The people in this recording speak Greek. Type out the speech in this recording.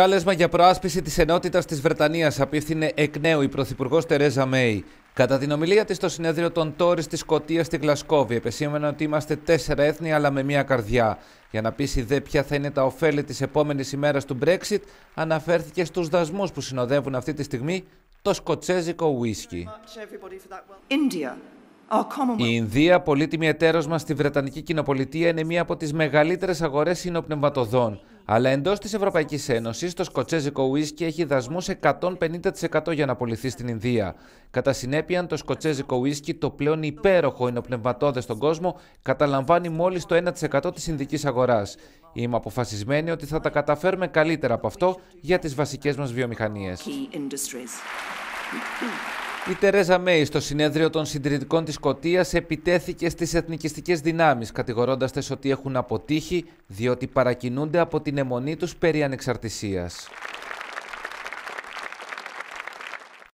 κάλεσμα για προάσπιση της ενότητας της Βρετανίας απίφθινε εκ νέου η Πρωθυπουργός Τερέζα Μέη. Κατά την ομιλία της στο συνέδριο των Τόρις της Σκωτίας στη Γλασκόβη, επεσήμανε ότι είμαστε τέσσερα έθνη αλλά με μία καρδιά. Για να πείσει δε ποια θα είναι τα ωφέλη της επόμενης ημέρας του Brexit, αναφέρθηκε στους δασμούς που συνοδεύουν αυτή τη στιγμή το σκοτσέζικο ουίσκι. Η Ινδία, πολύτιμη εταίρος μας στη Βρετανική Κοινοπολιτεία, είναι μία από τις μεγαλύτερες αγορές συνοπνευματοδών. Αλλά εντός της Ευρωπαϊκής Ένωσης, το σκοτσέζικο ουίσκι έχει δασμού 150% για να απολυθεί στην Ινδία. Κατά συνέπεια, το σκοτσέζικο ουίσκι, το πλέον υπέροχο ενοπνευματόδε στον κόσμο, καταλαμβάνει μόλις το 1% της Ινδικής αγοράς. Είμαι αποφασισμένη ότι θα τα καταφέρουμε καλύτερα από αυτό για τις βασικές μας βιομηχανίες. Η Τερέζα Μέη στο συνέδριο των συντηρητικών της Σκωτίας επιτέθηκε στις εθνικιστικές δυνάμεις, κατηγορώντας τες ότι έχουν αποτύχει διότι παρακινούνται από την αιμονή τους περί ανεξαρτησίας.